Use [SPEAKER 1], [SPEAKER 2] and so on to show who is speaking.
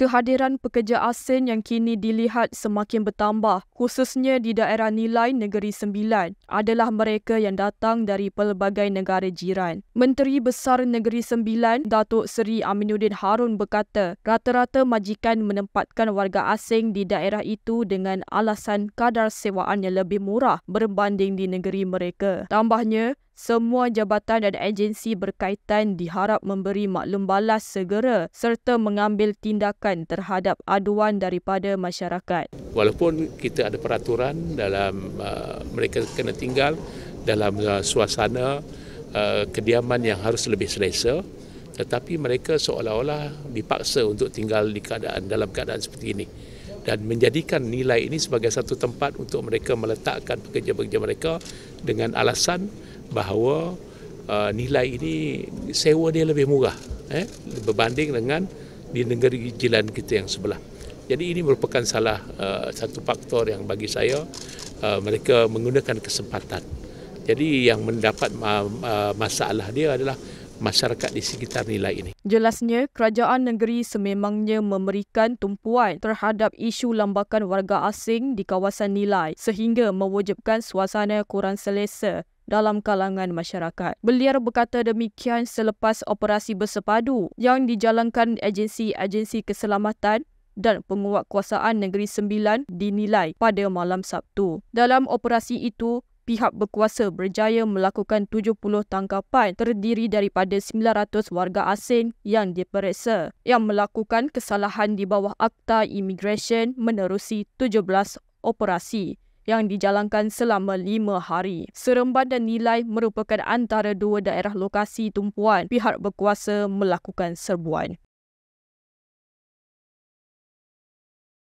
[SPEAKER 1] kehadiran pekerja asing yang kini dilihat semakin bertambah khususnya di daerah nilai Negeri Sembilan adalah mereka yang datang dari pelbagai negara jiran. Menteri Besar Negeri Sembilan, Datuk Seri Aminuddin Harun berkata, rata-rata majikan menempatkan warga asing di daerah itu dengan alasan kadar sewaan yang lebih murah berbanding di negeri mereka. Tambahnya, semua jabatan dan agensi berkaitan diharap memberi maklum balas segera serta mengambil tindakan terhadap aduan daripada masyarakat.
[SPEAKER 2] Walaupun kita ada peraturan dalam uh, mereka kena tinggal dalam uh, suasana uh, kediaman yang harus lebih selesa tetapi mereka seolah-olah dipaksa untuk tinggal di keadaan dalam keadaan seperti ini dan menjadikan nilai ini sebagai satu tempat untuk mereka meletakkan pekerja-pekerja mereka dengan alasan bahawa uh, nilai ini sewa dia lebih murah eh berbanding dengan di negeri jiran kita yang sebelah. Jadi ini merupakan salah uh, satu faktor yang bagi saya uh, mereka menggunakan kesempatan. Jadi yang mendapat uh, masalah dia adalah masyarakat di sekitar nilai ini.
[SPEAKER 1] Jelasnya, kerajaan negeri sememangnya memberikan tumpuan terhadap isu lambakan warga asing di kawasan nilai sehingga mewujudkan suasana kurang selesa dalam kalangan masyarakat. Beliau berkata demikian selepas operasi bersepadu yang dijalankan agensi-agensi keselamatan dan penguatkuasaan Negeri Sembilan dinilai pada malam Sabtu. Dalam operasi itu, pihak berkuasa berjaya melakukan 70 tangkapan terdiri daripada 900 warga asing yang diperiksa yang melakukan kesalahan di bawah Akta Immigration menerusi 17 operasi yang dijalankan selama lima hari. Seremban dan Nilai merupakan antara dua daerah lokasi tumpuan pihak berkuasa melakukan serbuan.